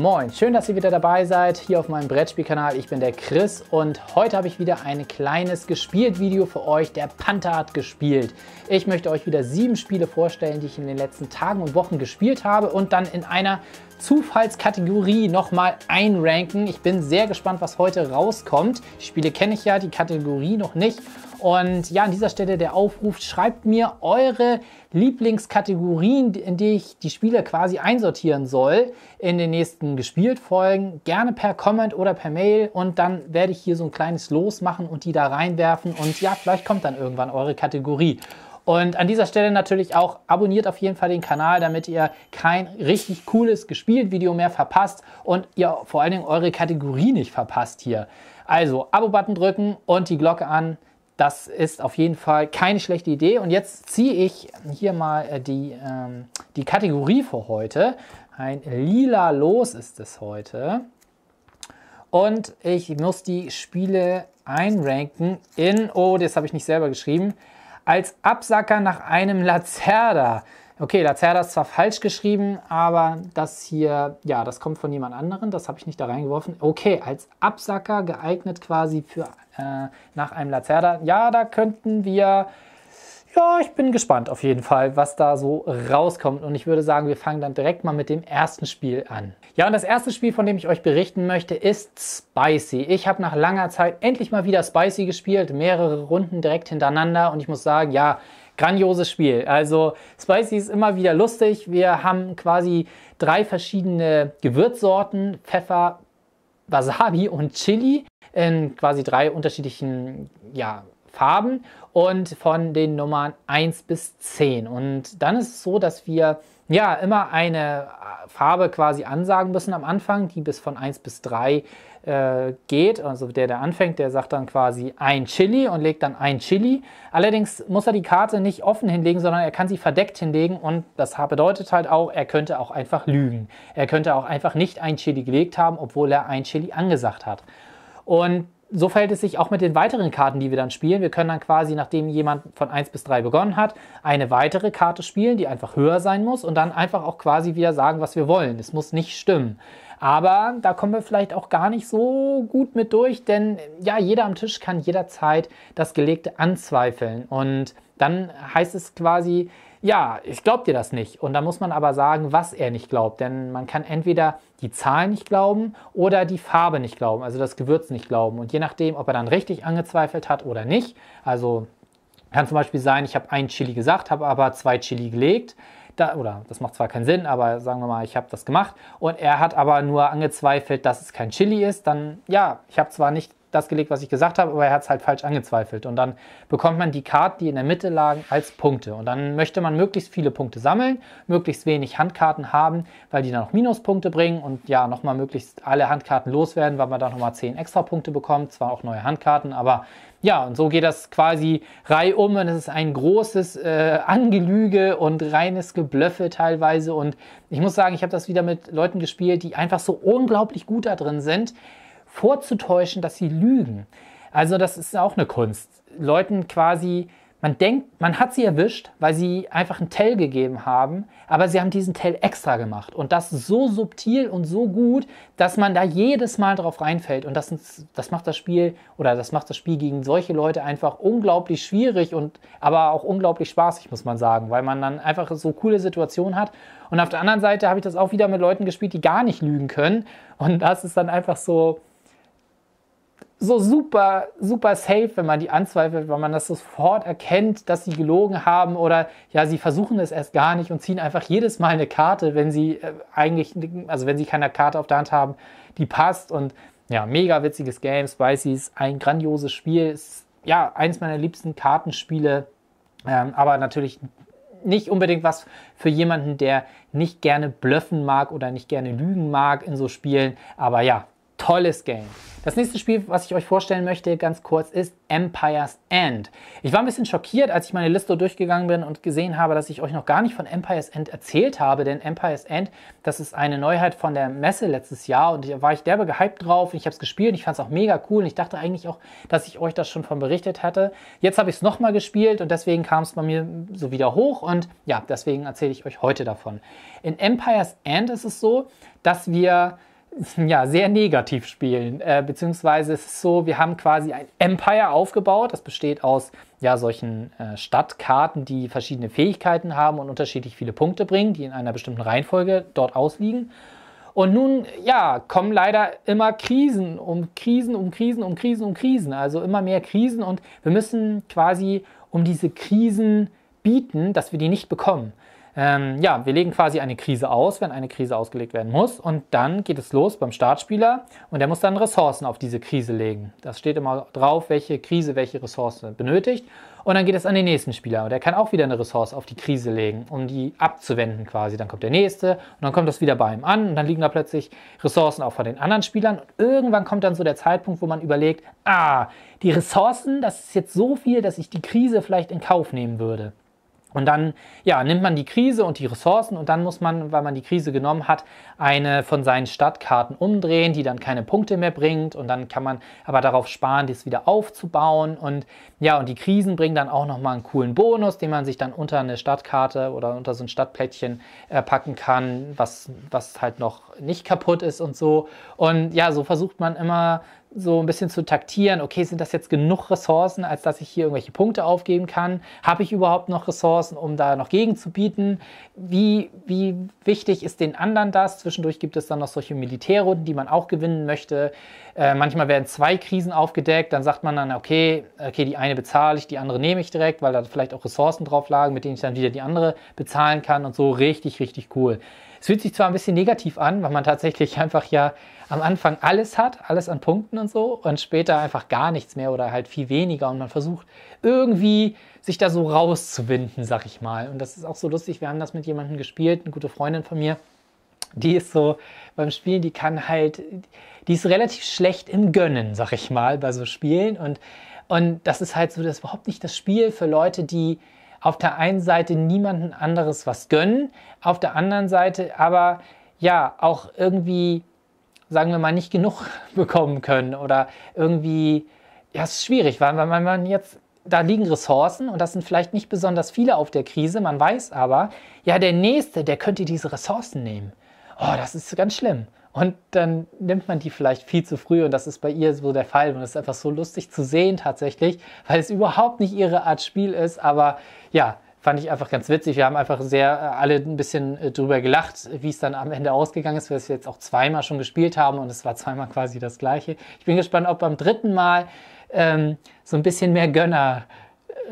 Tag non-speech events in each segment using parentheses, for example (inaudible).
Moin, schön, dass ihr wieder dabei seid hier auf meinem Brettspielkanal. Ich bin der Chris und heute habe ich wieder ein kleines Gespielt-Video für euch. Der Panther hat gespielt. Ich möchte euch wieder sieben Spiele vorstellen, die ich in den letzten Tagen und Wochen gespielt habe und dann in einer Zufallskategorie nochmal einranken. Ich bin sehr gespannt, was heute rauskommt. Die Spiele kenne ich ja, die Kategorie noch nicht und ja, an dieser Stelle der Aufruf, schreibt mir eure Lieblingskategorien, in die ich die Spiele quasi einsortieren soll, in den nächsten gespielt Folgen, gerne per Comment oder per Mail und dann werde ich hier so ein kleines Los machen und die da reinwerfen und ja, vielleicht kommt dann irgendwann eure Kategorie. Und an dieser Stelle natürlich auch abonniert auf jeden Fall den Kanal, damit ihr kein richtig cooles gespielt Video mehr verpasst und ihr vor allen Dingen eure Kategorie nicht verpasst hier. Also Abo-Button drücken und die Glocke an das ist auf jeden Fall keine schlechte Idee. Und jetzt ziehe ich hier mal äh, die, ähm, die Kategorie für heute. Ein lila Los ist es heute. Und ich muss die Spiele einranken in, oh, das habe ich nicht selber geschrieben, als Absacker nach einem Lazerda. Okay, Lacerda ist zwar falsch geschrieben, aber das hier, ja, das kommt von jemand anderem, das habe ich nicht da reingeworfen. Okay, als Absacker geeignet quasi für äh, nach einem Lacerda. Ja, da könnten wir, ja, ich bin gespannt auf jeden Fall, was da so rauskommt. Und ich würde sagen, wir fangen dann direkt mal mit dem ersten Spiel an. Ja, und das erste Spiel, von dem ich euch berichten möchte, ist Spicy. Ich habe nach langer Zeit endlich mal wieder Spicy gespielt, mehrere Runden direkt hintereinander und ich muss sagen, ja, grandioses Spiel. Also Spicy ist immer wieder lustig. Wir haben quasi drei verschiedene Gewürzsorten, Pfeffer, Wasabi und Chili in quasi drei unterschiedlichen ja, Farben und von den Nummern 1 bis 10. Und dann ist es so, dass wir ja immer eine Farbe quasi ansagen müssen am Anfang, die bis von 1 bis 3 äh, geht, also der, der anfängt, der sagt dann quasi ein Chili und legt dann ein Chili. Allerdings muss er die Karte nicht offen hinlegen, sondern er kann sie verdeckt hinlegen und das bedeutet halt auch, er könnte auch einfach lügen. Er könnte auch einfach nicht ein Chili gelegt haben, obwohl er ein Chili angesagt hat. Und so verhält es sich auch mit den weiteren Karten, die wir dann spielen. Wir können dann quasi, nachdem jemand von 1 bis 3 begonnen hat, eine weitere Karte spielen, die einfach höher sein muss und dann einfach auch quasi wieder sagen, was wir wollen. Es muss nicht stimmen. Aber da kommen wir vielleicht auch gar nicht so gut mit durch, denn ja, jeder am Tisch kann jederzeit das Gelegte anzweifeln. Und dann heißt es quasi, ja, ich glaube dir das nicht. Und da muss man aber sagen, was er nicht glaubt. Denn man kann entweder die Zahl nicht glauben oder die Farbe nicht glauben, also das Gewürz nicht glauben. Und je nachdem, ob er dann richtig angezweifelt hat oder nicht, also kann zum Beispiel sein, ich habe ein Chili gesagt, habe aber zwei Chili gelegt da, oder das macht zwar keinen Sinn, aber sagen wir mal, ich habe das gemacht und er hat aber nur angezweifelt, dass es kein Chili ist, dann ja, ich habe zwar nicht das gelegt, was ich gesagt habe, aber er hat es halt falsch angezweifelt. Und dann bekommt man die Karten, die in der Mitte lagen, als Punkte. Und dann möchte man möglichst viele Punkte sammeln, möglichst wenig Handkarten haben, weil die dann auch Minuspunkte bringen und ja, nochmal möglichst alle Handkarten loswerden, weil man dann nochmal 10 extra Punkte bekommt. Zwar auch neue Handkarten, aber ja, und so geht das quasi reihum und es ist ein großes äh, Angelüge und reines Geblöffe teilweise. Und ich muss sagen, ich habe das wieder mit Leuten gespielt, die einfach so unglaublich gut da drin sind, vorzutäuschen, dass sie lügen. Also das ist auch eine Kunst. Leuten quasi, man denkt, man hat sie erwischt, weil sie einfach einen Tell gegeben haben, aber sie haben diesen Tell extra gemacht. Und das so subtil und so gut, dass man da jedes Mal drauf reinfällt. Und das, das macht das Spiel oder das macht das Spiel gegen solche Leute einfach unglaublich schwierig und aber auch unglaublich spaßig, muss man sagen, weil man dann einfach so coole Situationen hat. Und auf der anderen Seite habe ich das auch wieder mit Leuten gespielt, die gar nicht lügen können. Und das ist dann einfach so so super, super safe, wenn man die anzweifelt, weil man das sofort erkennt, dass sie gelogen haben oder ja, sie versuchen es erst gar nicht und ziehen einfach jedes Mal eine Karte, wenn sie äh, eigentlich, also wenn sie keine Karte auf der Hand haben, die passt und ja, mega witziges Game, Spicy ein grandioses Spiel, ist, ja, eins meiner liebsten Kartenspiele, ähm, aber natürlich nicht unbedingt was für jemanden, der nicht gerne blöffen mag oder nicht gerne lügen mag in so Spielen. Aber ja, tolles Game. Das nächste Spiel, was ich euch vorstellen möchte, ganz kurz, ist Empire's End. Ich war ein bisschen schockiert, als ich meine Liste durchgegangen bin und gesehen habe, dass ich euch noch gar nicht von Empire's End erzählt habe, denn Empire's End, das ist eine Neuheit von der Messe letztes Jahr und da war ich derbe gehypt drauf. Ich habe es gespielt und ich fand es auch mega cool und ich dachte eigentlich auch, dass ich euch das schon von berichtet hatte. Jetzt habe ich es nochmal gespielt und deswegen kam es bei mir so wieder hoch und ja, deswegen erzähle ich euch heute davon. In Empire's End ist es so, dass wir ja, sehr negativ spielen. Äh, beziehungsweise es ist so, wir haben quasi ein Empire aufgebaut. Das besteht aus ja, solchen äh, Stadtkarten, die verschiedene Fähigkeiten haben und unterschiedlich viele Punkte bringen, die in einer bestimmten Reihenfolge dort ausliegen. Und nun, ja, kommen leider immer Krisen um Krisen, um Krisen, um Krisen, um Krisen. Also immer mehr Krisen und wir müssen quasi um diese Krisen bieten, dass wir die nicht bekommen. Ähm, ja, wir legen quasi eine Krise aus, wenn eine Krise ausgelegt werden muss. Und dann geht es los beim Startspieler und der muss dann Ressourcen auf diese Krise legen. Das steht immer drauf, welche Krise welche Ressource benötigt. Und dann geht es an den nächsten Spieler und der kann auch wieder eine Ressource auf die Krise legen, um die abzuwenden quasi. Dann kommt der nächste und dann kommt das wieder bei ihm an und dann liegen da plötzlich Ressourcen auch von den anderen Spielern. Und irgendwann kommt dann so der Zeitpunkt, wo man überlegt, ah, die Ressourcen, das ist jetzt so viel, dass ich die Krise vielleicht in Kauf nehmen würde. Und dann ja, nimmt man die Krise und die Ressourcen und dann muss man, weil man die Krise genommen hat, eine von seinen Stadtkarten umdrehen, die dann keine Punkte mehr bringt. Und dann kann man aber darauf sparen, das wieder aufzubauen. Und ja, und die Krisen bringen dann auch nochmal einen coolen Bonus, den man sich dann unter eine Stadtkarte oder unter so ein Stadtplättchen äh, packen kann, was, was halt noch nicht kaputt ist und so. Und ja, so versucht man immer so ein bisschen zu taktieren, okay, sind das jetzt genug Ressourcen, als dass ich hier irgendwelche Punkte aufgeben kann? Habe ich überhaupt noch Ressourcen, um da noch gegenzubieten? Wie, wie wichtig ist den anderen das? Zwischendurch gibt es dann noch solche Militärrunden, die man auch gewinnen möchte. Äh, manchmal werden zwei Krisen aufgedeckt, dann sagt man dann, okay, okay, die eine bezahle ich, die andere nehme ich direkt, weil da vielleicht auch Ressourcen drauf lagen, mit denen ich dann wieder die andere bezahlen kann und so richtig, richtig cool. Es fühlt sich zwar ein bisschen negativ an, weil man tatsächlich einfach ja am Anfang alles hat, alles an Punkten und so und später einfach gar nichts mehr oder halt viel weniger und man versucht irgendwie sich da so rauszuwinden, sag ich mal. Und das ist auch so lustig, wir haben das mit jemandem gespielt, eine gute Freundin von mir, die ist so beim Spielen, die kann halt, die ist relativ schlecht im Gönnen, sag ich mal, bei so Spielen und und das ist halt so das ist überhaupt nicht das Spiel für Leute, die auf der einen Seite niemanden anderes was gönnen, auf der anderen Seite aber ja auch irgendwie, sagen wir mal, nicht genug (laughs) bekommen können oder irgendwie, ja, es ist schwierig, weil man, man jetzt da liegen Ressourcen und das sind vielleicht nicht besonders viele auf der Krise. Man weiß aber, ja, der Nächste, der könnte diese Ressourcen nehmen. Oh, das ist ganz schlimm. Und dann nimmt man die vielleicht viel zu früh und das ist bei ihr so der Fall. Und es ist einfach so lustig zu sehen tatsächlich, weil es überhaupt nicht ihre Art Spiel ist. Aber ja, fand ich einfach ganz witzig. Wir haben einfach sehr äh, alle ein bisschen äh, drüber gelacht, wie es dann am Ende ausgegangen ist, weil wir es jetzt auch zweimal schon gespielt haben und es war zweimal quasi das gleiche. Ich bin gespannt, ob beim dritten Mal ähm, so ein bisschen mehr Gönner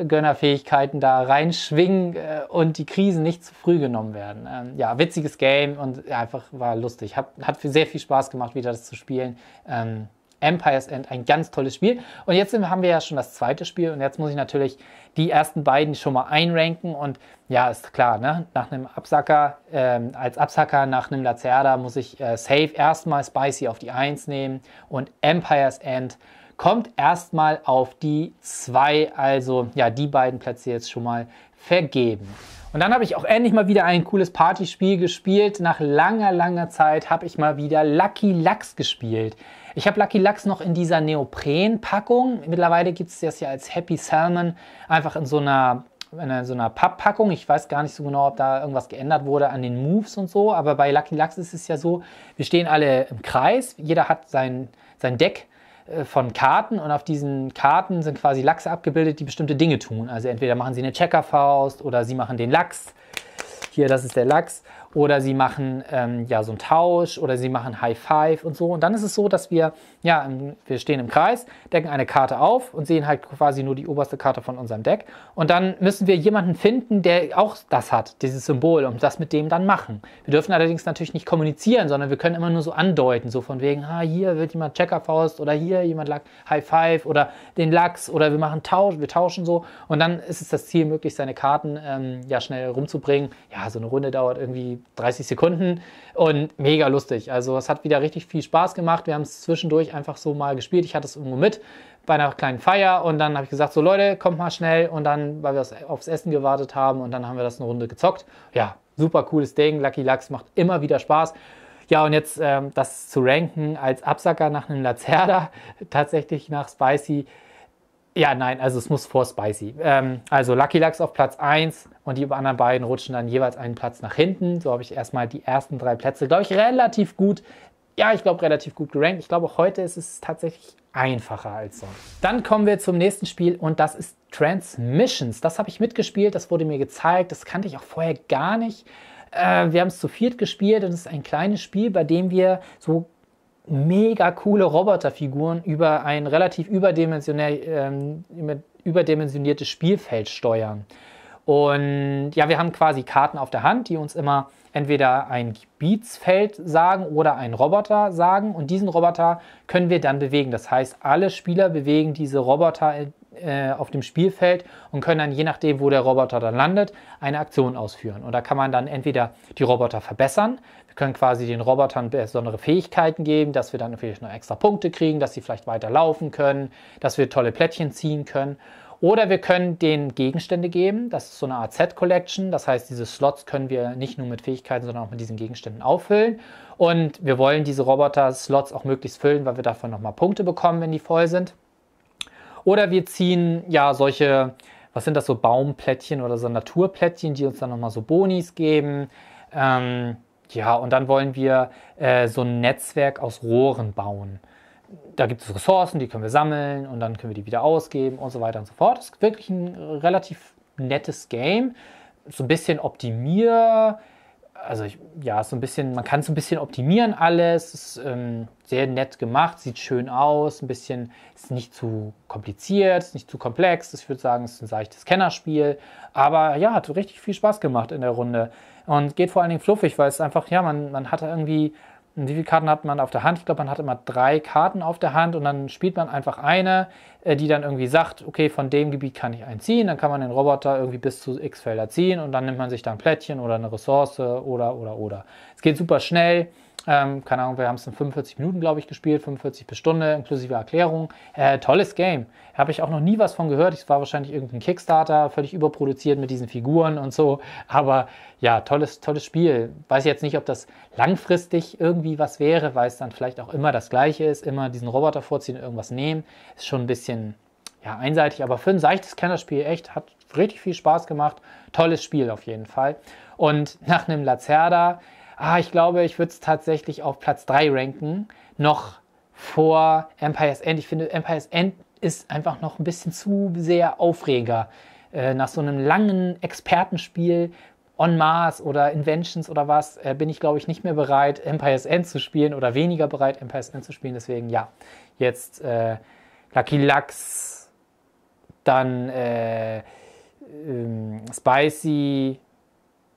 Gönnerfähigkeiten da reinschwingen äh, und die Krisen nicht zu früh genommen werden. Ähm, ja, witziges Game und einfach war lustig. Hat, hat sehr viel Spaß gemacht, wieder das zu spielen. Ähm, Empire's End, ein ganz tolles Spiel. Und jetzt haben wir ja schon das zweite Spiel und jetzt muss ich natürlich die ersten beiden schon mal einranken. Und ja, ist klar, ne? nach einem Absacker, ähm, als Absacker nach einem Lacerda muss ich äh, Safe erstmal Spicy auf die 1 nehmen und Empire's End kommt erstmal auf die zwei, also ja, die beiden Plätze jetzt schon mal vergeben. Und dann habe ich auch endlich mal wieder ein cooles Partyspiel gespielt. Nach langer, langer Zeit habe ich mal wieder Lucky Lux gespielt. Ich habe Lucky Lux noch in dieser Neopren-Packung. Mittlerweile gibt es das ja als Happy Salmon einfach in so einer in so einer Papppackung. Ich weiß gar nicht so genau, ob da irgendwas geändert wurde an den Moves und so. Aber bei Lucky Lux ist es ja so, wir stehen alle im Kreis. Jeder hat sein, sein Deck äh, von Karten und auf diesen Karten sind quasi Lachse abgebildet, die bestimmte Dinge tun. Also entweder machen sie eine Checkerfaust oder sie machen den Lachs. Hier, das ist der Lachs oder sie machen ähm, ja so einen Tausch oder sie machen High Five und so. Und dann ist es so, dass wir, ja, wir stehen im Kreis, decken eine Karte auf und sehen halt quasi nur die oberste Karte von unserem Deck. Und dann müssen wir jemanden finden, der auch das hat, dieses Symbol und das mit dem dann machen. Wir dürfen allerdings natürlich nicht kommunizieren, sondern wir können immer nur so andeuten, so von wegen, ah, hier wird jemand Checkerfaust oder hier jemand High Five oder den Lachs oder wir machen Tausch, wir tauschen so. Und dann ist es das Ziel, möglichst seine Karten ähm, ja schnell rumzubringen. Ja, so eine Runde dauert irgendwie 30 Sekunden und mega lustig. Also es hat wieder richtig viel Spaß gemacht. Wir haben es zwischendurch einfach so mal gespielt. Ich hatte es irgendwo mit bei einer kleinen Feier und dann habe ich gesagt, so Leute, kommt mal schnell und dann, weil wir aufs Essen gewartet haben und dann haben wir das eine Runde gezockt. Ja, super cooles Ding. Lucky Lux macht immer wieder Spaß. Ja, und jetzt ähm, das zu ranken als Absacker nach einem Lazerda, (laughs) tatsächlich nach Spicy ja, nein, also es muss vor Spicy. Ähm, also Lucky Lux auf Platz 1 und die anderen beiden rutschen dann jeweils einen Platz nach hinten. So habe ich erstmal die ersten drei Plätze, glaube ich, relativ gut. Ja, ich glaube, relativ gut gerankt. Ich glaube, heute ist es tatsächlich einfacher als sonst. Dann kommen wir zum nächsten Spiel und das ist Transmissions. Das habe ich mitgespielt, das wurde mir gezeigt, das kannte ich auch vorher gar nicht. Äh, wir haben es zu viert gespielt und es ist ein kleines Spiel, bei dem wir so mega coole Roboterfiguren über ein relativ ähm, überdimensioniertes Spielfeld steuern. Und ja, wir haben quasi Karten auf der Hand, die uns immer entweder ein Gebietsfeld sagen oder einen Roboter sagen. Und diesen Roboter können wir dann bewegen. Das heißt, alle Spieler bewegen diese Roboter äh, auf dem Spielfeld und können dann, je nachdem, wo der Roboter dann landet, eine Aktion ausführen. Und da kann man dann entweder die Roboter verbessern, wir können quasi den Robotern besondere Fähigkeiten geben, dass wir dann vielleicht noch extra Punkte kriegen, dass sie vielleicht weiter laufen können, dass wir tolle Plättchen ziehen können. Oder wir können denen Gegenstände geben. Das ist so eine Art Set-Collection. Das heißt, diese Slots können wir nicht nur mit Fähigkeiten, sondern auch mit diesen Gegenständen auffüllen. Und wir wollen diese Roboter-Slots auch möglichst füllen, weil wir davon nochmal Punkte bekommen, wenn die voll sind. Oder wir ziehen ja solche, was sind das so Baumplättchen oder so Naturplättchen, die uns dann nochmal so Bonis geben. Ähm, ja, und dann wollen wir äh, so ein Netzwerk aus Rohren bauen. Da gibt es Ressourcen, die können wir sammeln und dann können wir die wieder ausgeben und so weiter und so fort. Das ist wirklich ein relativ nettes Game. So ein bisschen optimier, also ich, ja, so ein bisschen, man kann es ein bisschen optimieren alles. Ist ähm, sehr nett gemacht, sieht schön aus, ein bisschen ist nicht zu kompliziert, ist nicht zu komplex. Ich würde sagen, es ist ein seichtes Kennerspiel. Aber ja, hat richtig viel Spaß gemacht in der Runde. Und geht vor allen Dingen fluffig, weil es einfach, ja, man, man hatte irgendwie, wie viele Karten hat man auf der Hand? Ich glaube, man hat immer drei Karten auf der Hand und dann spielt man einfach eine, äh, die dann irgendwie sagt, okay, von dem Gebiet kann ich einziehen, dann kann man den Roboter irgendwie bis zu x Felder ziehen und dann nimmt man sich dann ein Plättchen oder eine Ressource oder, oder, oder. Es geht super schnell ähm, keine Ahnung, wir haben es in 45 Minuten, glaube ich, gespielt, 45 bis Stunde inklusive Erklärung. Äh, tolles Game. Habe ich auch noch nie was von gehört. Es war wahrscheinlich irgendein Kickstarter, völlig überproduziert mit diesen Figuren und so. Aber ja, tolles, tolles Spiel. Weiß jetzt nicht, ob das langfristig irgendwie was wäre, weil es dann vielleicht auch immer das Gleiche ist. Immer diesen Roboter vorziehen, irgendwas nehmen. Ist schon ein bisschen ja, einseitig, aber für ein seichtes Kennerspiel echt, hat richtig viel Spaß gemacht. Tolles Spiel auf jeden Fall. Und nach einem Lazerda ah, ich glaube, ich würde es tatsächlich auf Platz 3 ranken, noch vor Empire's End. Ich finde, Empire's End ist einfach noch ein bisschen zu sehr Aufreger. Äh, nach so einem langen Expertenspiel On Mars oder Inventions oder was, äh, bin ich, glaube ich, nicht mehr bereit, Empire's End zu spielen oder weniger bereit, Empire's End zu spielen. Deswegen, ja, jetzt äh, Lucky Lux, dann äh, ähm, Spicy,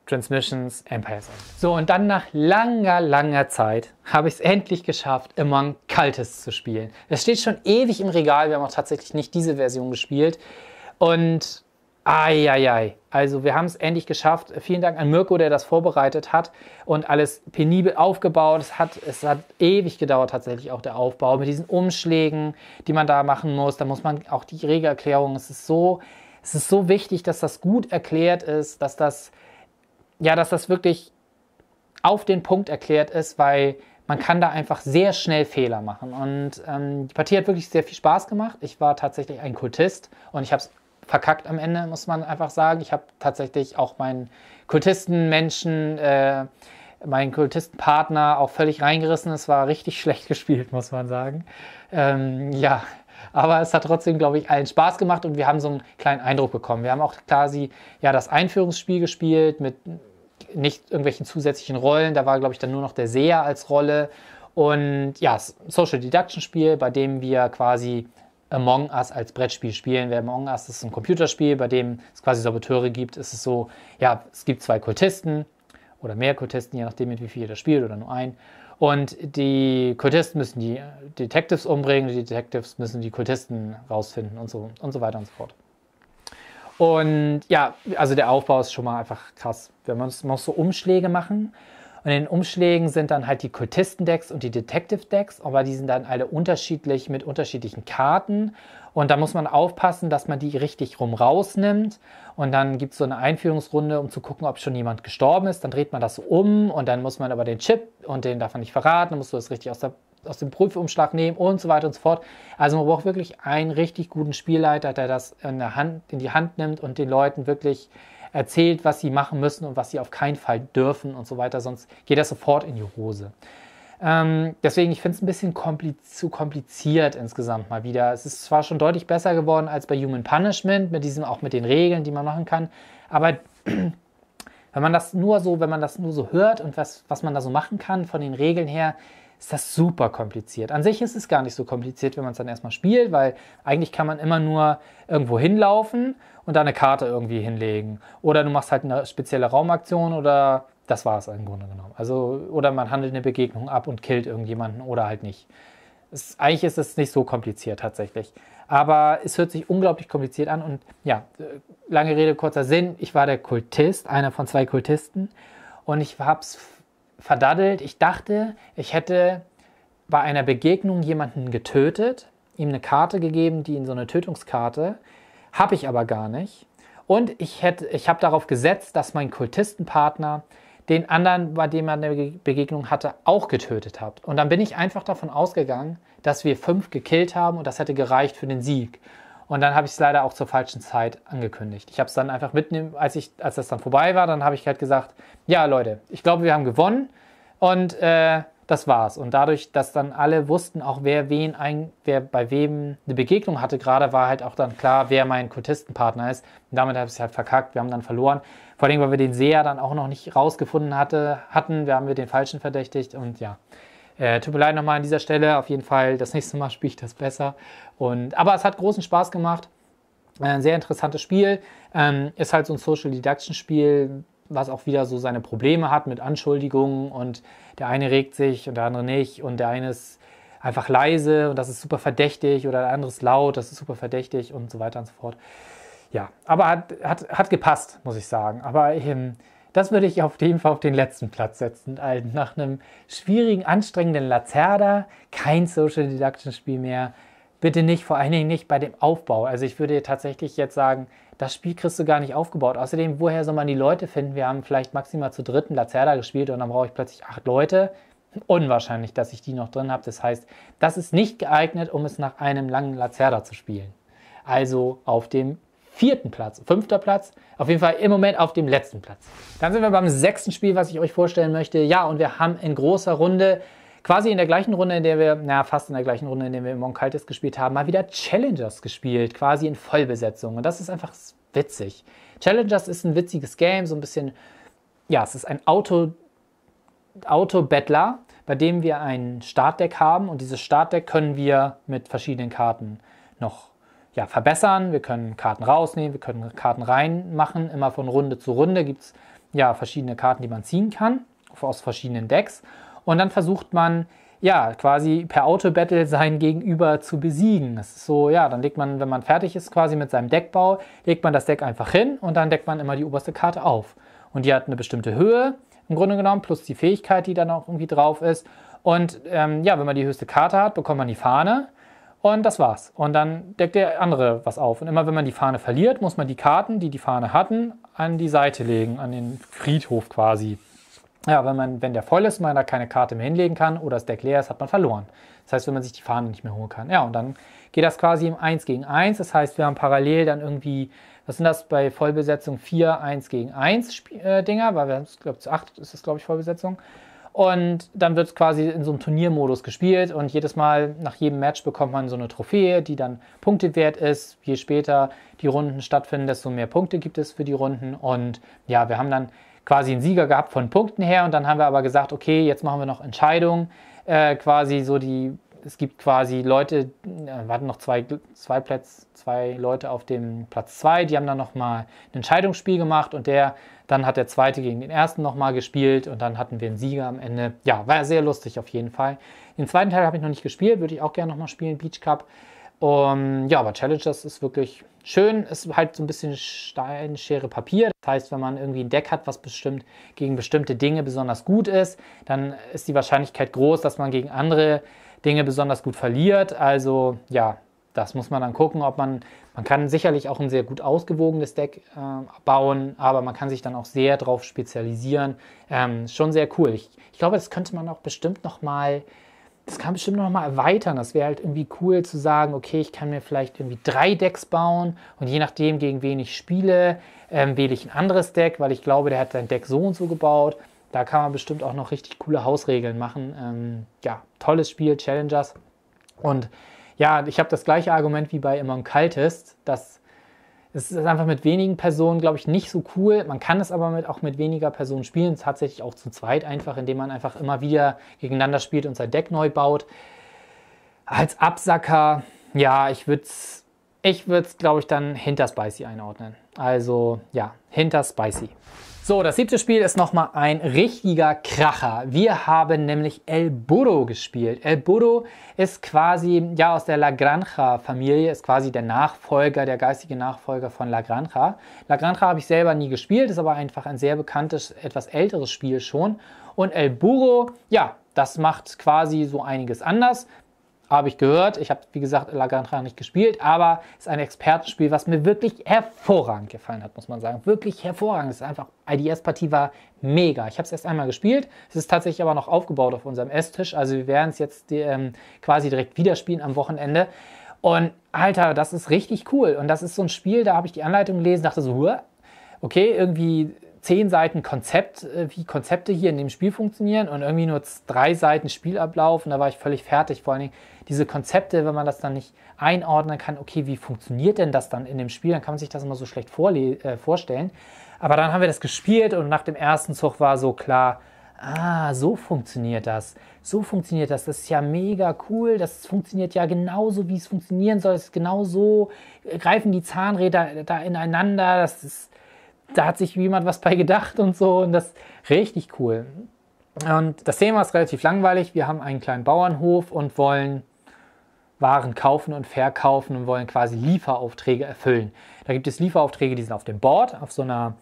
Transmissions, Empire Zone. So, und dann nach langer, langer Zeit habe ich es endlich geschafft, immer ein kaltes zu spielen. Es steht schon ewig im Regal, wir haben auch tatsächlich nicht diese Version gespielt. Und Eieiei. Also wir haben es endlich geschafft. Vielen Dank an Mirko, der das vorbereitet hat und alles penibel aufgebaut. Es hat, es hat ewig gedauert tatsächlich auch der Aufbau mit diesen Umschlägen, die man da machen muss. Da muss man auch die Regelerklärung. Es ist so, es ist so wichtig, dass das gut erklärt ist, dass das ja, dass das wirklich auf den Punkt erklärt ist, weil man kann da einfach sehr schnell Fehler machen. Und ähm, die Partie hat wirklich sehr viel Spaß gemacht. Ich war tatsächlich ein Kultist und ich habe es verkackt am Ende, muss man einfach sagen. Ich habe tatsächlich auch meinen Kultistenmenschen, äh, meinen Kultisten-Partner auch völlig reingerissen. Es war richtig (laughs) schlecht gespielt, muss man sagen. Ähm, ja, aber es hat trotzdem, glaube ich, allen Spaß gemacht und wir haben so einen kleinen Eindruck bekommen. Wir haben auch quasi ja das Einführungsspiel gespielt mit nicht irgendwelchen zusätzlichen Rollen. Da war, glaube ich, dann nur noch der Seher als Rolle. Und ja, Social Deduction Spiel, bei dem wir quasi Among Us als Brettspiel spielen. Wer Among Us ist ein Computerspiel, bei dem es quasi Saboteure gibt. Es ist so, ja, es gibt zwei Kultisten oder mehr Kultisten, je nachdem, mit wie viel jeder spielt oder nur ein. Und die Kultisten müssen die Detectives umbringen, die Detectives müssen die Kultisten rausfinden und so, und so weiter und so fort. Und ja, also der Aufbau ist schon mal einfach krass. Wir müssen so Umschläge machen. Und in den Umschlägen sind dann halt die Kultisten-Decks und die Detective-Decks, aber die sind dann alle unterschiedlich mit unterschiedlichen Karten. Und da muss man aufpassen, dass man die richtig rum rausnimmt. Und dann gibt es so eine Einführungsrunde, um zu gucken, ob schon jemand gestorben ist. Dann dreht man das so um und dann muss man aber den Chip und den darf man nicht verraten, dann musst du das richtig aus der aus dem Prüfumschlag nehmen und so weiter und so fort. Also man braucht wirklich einen richtig guten Spielleiter, der das in, der Hand, in die Hand nimmt und den Leuten wirklich erzählt, was sie machen müssen und was sie auf keinen Fall dürfen und so weiter, sonst geht das sofort in die Hose. Ähm, deswegen, ich finde es ein bisschen kompliz zu kompliziert insgesamt mal wieder. Es ist zwar schon deutlich besser geworden als bei Human Punishment, mit diesem, auch mit den Regeln, die man machen kann, aber (clears throat) wenn man das nur so, wenn man das nur so hört und was, was man da so machen kann von den Regeln her, ist das super kompliziert. An sich ist es gar nicht so kompliziert, wenn man es dann erstmal spielt, weil eigentlich kann man immer nur irgendwo hinlaufen und da eine Karte irgendwie hinlegen. Oder du machst halt eine spezielle Raumaktion oder das war es im Grunde genommen. Also, oder man handelt eine Begegnung ab und killt irgendjemanden oder halt nicht. Es, eigentlich ist es nicht so kompliziert tatsächlich. Aber es hört sich unglaublich kompliziert an und ja, lange Rede, kurzer Sinn. Ich war der Kultist, einer von zwei Kultisten und ich habe es verdaddelt. Ich dachte, ich hätte bei einer Begegnung jemanden getötet, ihm eine Karte gegeben, die in so eine Tötungskarte, habe ich aber gar nicht. Und ich, hätte, ich habe darauf gesetzt, dass mein Kultistenpartner den anderen, bei dem er eine Begegnung hatte, auch getötet hat. Und dann bin ich einfach davon ausgegangen, dass wir fünf gekillt haben und das hätte gereicht für den Sieg. Und dann habe ich es leider auch zur falschen Zeit angekündigt. Ich habe es dann einfach mitnehmen, als, ich, als das dann vorbei war, dann habe ich halt gesagt, ja Leute, ich glaube, wir haben gewonnen und äh, das war's. Und dadurch, dass dann alle wussten, auch wer wen ein, wer bei wem eine Begegnung hatte, gerade war halt auch dann klar, wer mein Kultistenpartner ist. Und damit habe ich es halt verkackt, wir haben dann verloren. Vor allem, weil wir den Seher dann auch noch nicht rausgefunden hatte, hatten, wir haben wir den Falschen verdächtigt und ja. Äh, tut mir leid nochmal an dieser Stelle. Auf jeden Fall, das nächste Mal (laughs) spiele ich das besser. Und, aber es hat großen Spaß gemacht. Äh, ein sehr interessantes Spiel. Ähm, ist halt so ein Social Deduction Spiel, was auch wieder so seine Probleme hat mit Anschuldigungen und der eine regt sich und der andere nicht und der eine ist einfach leise und das ist super verdächtig oder der andere ist laut, das ist super verdächtig und so weiter und so fort. Ja, aber hat, hat, hat gepasst, muss ich sagen. Aber ähm, das würde ich auf jeden Fall auf den letzten Platz setzen. Also nach einem schwierigen, anstrengenden Lazerda kein Social Deduction Spiel mehr. Bitte nicht, vor allen Dingen nicht bei dem Aufbau. Also ich würde tatsächlich jetzt sagen, das Spiel kriegst du gar nicht aufgebaut. Außerdem, woher soll man die Leute finden? Wir haben vielleicht maximal zu dritten Lazerda gespielt und dann brauche ich plötzlich acht Leute. Unwahrscheinlich, dass ich die noch drin habe. Das heißt, das ist nicht geeignet, um es nach einem langen Lazerda zu spielen. Also auf dem vierten Platz, fünfter Platz, auf jeden Fall im Moment auf dem letzten Platz. Dann sind wir beim sechsten Spiel, was ich euch vorstellen möchte. Ja, und wir haben in großer Runde, quasi in der gleichen Runde, in der wir, naja, fast in der gleichen Runde, in der wir im Monkaltes gespielt haben, mal wieder Challengers gespielt, quasi in Vollbesetzung. Und das ist einfach witzig. Challengers ist ein witziges Game, so ein bisschen, ja, es ist ein Auto, Auto-Battler, bei dem wir ein Startdeck haben und dieses Startdeck können wir mit verschiedenen Karten noch ja, verbessern, wir können Karten rausnehmen, wir können Karten reinmachen. Immer von Runde zu Runde gibt es ja verschiedene Karten, die man ziehen kann aus verschiedenen Decks. Und dann versucht man, ja, quasi per Auto-Battle sein Gegenüber zu besiegen. Das ist so, ja, dann legt man, wenn man fertig ist quasi mit seinem Deckbau, legt man das Deck einfach hin und dann deckt man immer die oberste Karte auf. Und die hat eine bestimmte Höhe im Grunde genommen, plus die Fähigkeit, die dann auch irgendwie drauf ist. Und ähm, ja, wenn man die höchste Karte hat, bekommt man die Fahne. Und das war's. Und dann deckt der andere was auf. Und immer wenn man die Fahne verliert, muss man die Karten, die die Fahne hatten, an die Seite legen, an den Friedhof quasi. Ja, wenn, man, wenn der voll ist, man da keine Karte mehr hinlegen kann oder das Deck leer ist, hat man verloren. Das heißt, wenn man sich die Fahne nicht mehr holen kann. Ja, und dann geht das quasi im 1 gegen 1. Das heißt, wir haben parallel dann irgendwie, was sind das bei Vollbesetzung? 4 1 gegen 1 äh, Dinger, weil wir haben, es, glaube ich, zu 8 ist das, glaube ich, Vollbesetzung. Und dann wird es quasi in so einem Turniermodus gespielt und jedes Mal nach jedem Match bekommt man so eine Trophäe, die dann punktewert ist. Je später die Runden stattfinden, desto mehr Punkte gibt es für die Runden. Und ja, wir haben dann quasi einen Sieger gehabt von Punkten her und dann haben wir aber gesagt, okay, jetzt machen wir noch Entscheidungen, äh, quasi so die es gibt quasi Leute, äh, wir hatten noch zwei, zwei, Plätze, zwei Leute auf dem Platz zwei, die haben dann nochmal ein Entscheidungsspiel gemacht und der, dann hat der zweite gegen den ersten nochmal gespielt und dann hatten wir einen Sieger am Ende. Ja, war sehr lustig auf jeden Fall. Den zweiten Teil habe ich noch nicht gespielt, würde ich auch gerne nochmal spielen, Beach Cup. Um, ja, aber Challengers ist wirklich schön, ist halt so ein bisschen Stein, Schere, Papier. Das heißt, wenn man irgendwie ein Deck hat, was bestimmt gegen bestimmte Dinge besonders gut ist, dann ist die Wahrscheinlichkeit groß, dass man gegen andere Dinge besonders gut verliert. Also ja, das muss man dann gucken, ob man, man kann sicherlich auch ein sehr gut ausgewogenes Deck äh, bauen, aber man kann sich dann auch sehr drauf spezialisieren. Ähm, schon sehr cool. Ich, ich, glaube, das könnte man auch bestimmt nochmal, das kann bestimmt nochmal erweitern. Das wäre halt irgendwie cool zu sagen, okay, ich kann mir vielleicht irgendwie drei Decks bauen und je nachdem, gegen wen ich spiele, ähm, wähle ich ein anderes Deck, weil ich glaube, der hat sein Deck so und so gebaut. Da kann man bestimmt auch noch richtig coole Hausregeln machen. Ähm, ja, tolles Spiel, Challengers. Und ja, ich habe das gleiche Argument wie bei Among Cultist, dass es ist einfach mit wenigen Personen, glaube ich, nicht so cool. Man kann es aber mit, auch mit weniger Personen spielen, tatsächlich auch zu zweit einfach, indem man einfach immer wieder gegeneinander spielt und sein Deck neu baut. Als Absacker, ja, ich würde es, ich würd's, glaube ich, dann hinter Spicy einordnen. Also ja, hinter Spicy. So, das siebte Spiel ist nochmal ein richtiger Kracher. Wir haben nämlich El Burro gespielt. El Burro ist quasi, ja, aus der La Granja-Familie, ist quasi der Nachfolger, der geistige Nachfolger von La Granja. La Granja habe ich selber nie gespielt, ist aber einfach ein sehr bekanntes, etwas älteres Spiel schon. Und El Burro, ja, das macht quasi so einiges anders. Habe ich gehört. Ich habe, wie gesagt, La Gran nicht gespielt, aber es ist ein Expertenspiel, was mir wirklich hervorragend gefallen hat, muss man sagen. Wirklich hervorragend. Es ist einfach, IDS-Partie war mega. Ich habe es erst einmal gespielt. Es ist tatsächlich aber noch aufgebaut auf unserem Esstisch. Also wir werden es jetzt ähm, quasi direkt wieder spielen am Wochenende. Und Alter, das ist richtig cool. Und das ist so ein Spiel, da habe ich die Anleitung gelesen, dachte so, okay, irgendwie zehn Seiten Konzept, äh, wie Konzepte hier in dem Spiel funktionieren und irgendwie nur drei Seiten Spielablauf und da war ich völlig fertig. Vor allen Dingen diese Konzepte, wenn man das dann nicht einordnen kann, okay, wie funktioniert denn das dann in dem Spiel, dann kann man sich das immer so schlecht äh, vorstellen. Aber dann haben wir das gespielt und nach dem ersten Zug war so klar, ah, so funktioniert das. So funktioniert das. Das ist ja mega cool. Das funktioniert ja genauso, wie es funktionieren soll. Es ist genau so. Greifen die Zahnräder da ineinander. Das ist da hat sich jemand was bei gedacht und so und das ist richtig cool. Und das Thema ist relativ langweilig. Wir haben einen kleinen Bauernhof und wollen Waren kaufen und verkaufen und wollen quasi Lieferaufträge erfüllen. Da gibt es Lieferaufträge, die sind auf dem Board, auf so einer,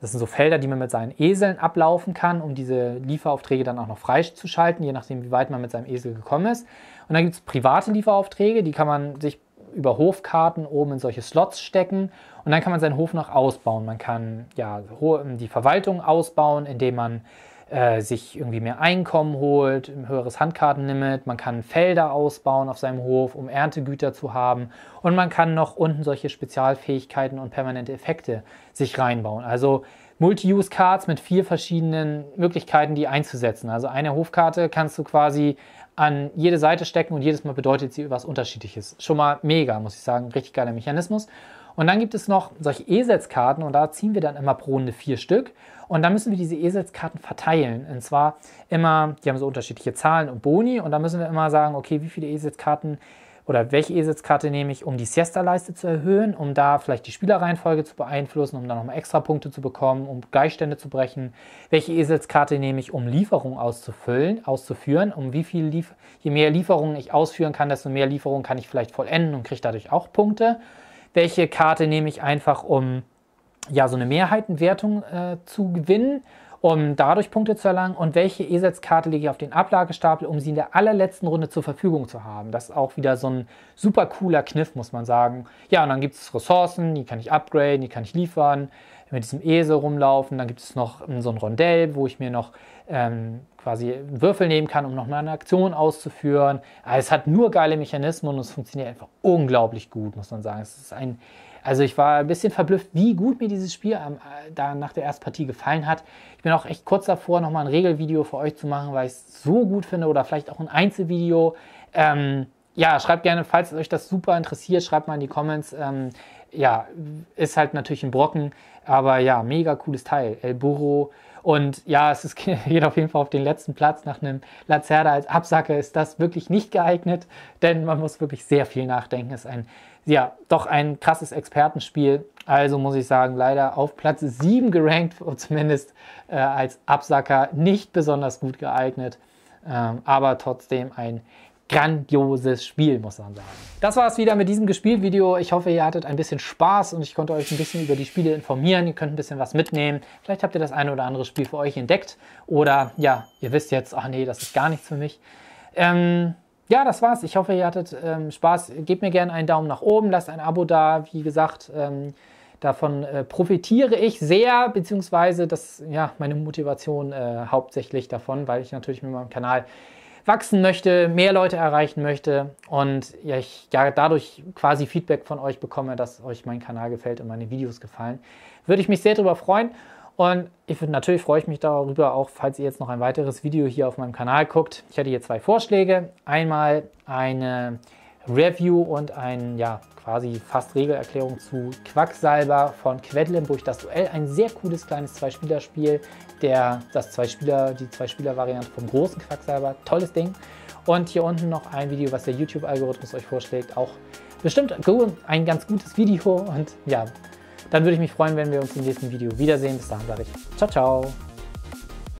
das sind so Felder, die man mit seinen Eseln ablaufen kann, um diese Lieferaufträge dann auch noch freizuschalten, je nachdem, wie weit man mit seinem Esel gekommen ist. Und dann gibt es private Lieferaufträge, die kann man sich über Hofkarten oben in solche Slots stecken und dann kann man seinen Hof noch ausbauen. Man kann ja die Verwaltung ausbauen, indem man äh, sich irgendwie mehr Einkommen holt, ein höheres Handkartenlimit, man kann Felder ausbauen auf seinem Hof, um Erntegüter zu haben und man kann noch unten solche Spezialfähigkeiten und permanente Effekte sich reinbauen. Also Multi-Use-Cards mit vier verschiedenen Möglichkeiten, die einzusetzen. Also eine Hofkarte kannst du quasi an jede Seite stecken und jedes Mal bedeutet sie was Unterschiedliches. Schon mal mega, muss ich sagen. Richtig geiler Mechanismus. Und dann gibt es noch solche e und da ziehen wir dann immer pro Runde vier Stück. Und dann müssen wir diese e verteilen. Und zwar immer, die haben so unterschiedliche Zahlen und Boni. Und da müssen wir immer sagen, okay, wie viele e oder welche e nehme ich, um die Siesta-Leiste zu erhöhen, um da vielleicht die Spielerreihenfolge zu beeinflussen, um dann nochmal extra Punkte zu bekommen, um Gleichstände zu brechen. Welche e nehme ich, um Lieferungen auszufüllen, auszuführen, um wie viel Lief je mehr Lieferungen ich ausführen kann, desto mehr Lieferungen kann ich vielleicht vollenden und kriege dadurch auch Punkte welche Karte nehme ich einfach, um ja so eine Mehrheitenwertung äh, zu gewinnen, um dadurch Punkte zu erlangen und welche ESETS-Karte lege ich auf den Ablagestapel, um sie in der allerletzten Runde zur Verfügung zu haben. Das ist auch wieder so ein super cooler Kniff, muss man sagen. Ja, und dann gibt es Ressourcen, die kann ich upgraden, die kann ich liefern mit diesem Esel rumlaufen. Dann gibt es noch so ein Rondell, wo ich mir noch ähm, quasi Würfel nehmen kann, um noch mal eine Aktion auszuführen. Also es hat nur geile Mechanismen und es funktioniert einfach unglaublich gut, muss man sagen. Es ist ein, also ich war ein bisschen verblüfft, wie gut mir dieses Spiel am, äh, da nach der ersten Partie gefallen hat. Ich bin auch echt kurz davor, noch mal ein Regelvideo für euch zu machen, weil ich es so gut finde oder vielleicht auch ein Einzelvideo. Ähm, ja, schreibt gerne, falls euch das super interessiert, schreibt mal in die Comments, ähm, ja, ist halt natürlich ein Brocken, aber ja, mega cooles Teil. El Burro. Und ja, es ist, (laughs) geht auf jeden Fall auf den letzten Platz. Nach einem Lacerda als Absacker ist das wirklich nicht geeignet, denn man muss wirklich sehr viel nachdenken. ist ein, ja, doch ein krasses Expertenspiel. Also muss ich sagen, leider auf Platz 7 gerankt, (laughs) zumindest äh, als Absacker nicht besonders gut geeignet. Ähm, aber trotzdem ein grandioses Spiel, muss man sagen. Das war es wieder mit diesem Gespielvideo. Ich hoffe, ihr hattet ein bisschen Spaß und ich konnte euch ein bisschen über die Spiele informieren. Ihr könnt ein bisschen was mitnehmen. Vielleicht habt ihr das eine oder andere Spiel für euch entdeckt. Oder ja, ihr wisst jetzt, ach nee, das ist gar nichts für mich. Ähm, ja, das war's. Ich hoffe, ihr hattet ähm, Spaß. Gebt mir gerne einen Daumen nach oben, lasst ein Abo da. Wie gesagt, ähm, davon äh, profitiere ich sehr, beziehungsweise das, ja, meine Motivation äh, hauptsächlich davon, weil ich natürlich mit meinem Kanal wachsen möchte, mehr Leute erreichen möchte und ja, ich ja, dadurch quasi Feedback von euch bekomme, dass euch mein Kanal gefällt und meine Videos gefallen, würde ich mich sehr darüber freuen. Und ich würde, natürlich freue ich mich darüber auch, falls ihr jetzt noch ein weiteres Video hier auf meinem Kanal guckt. Ich hatte hier zwei Vorschläge. Einmal eine Review und ein ja, quasi fast Regelerklärung zu Quacksalber von Quedlinburg das Duell. Ein sehr cooles kleines Zwei-Spieler-Spiel, zwei die Zwei-Spieler-Variante vom großen Quacksalber. Tolles Ding. Und hier unten noch ein Video, was der YouTube-Algorithmus euch vorschlägt. Auch bestimmt ein ganz gutes Video. Und ja, dann würde ich mich freuen, wenn wir uns im nächsten Video wiedersehen. Bis dahin sage ich ciao, ciao.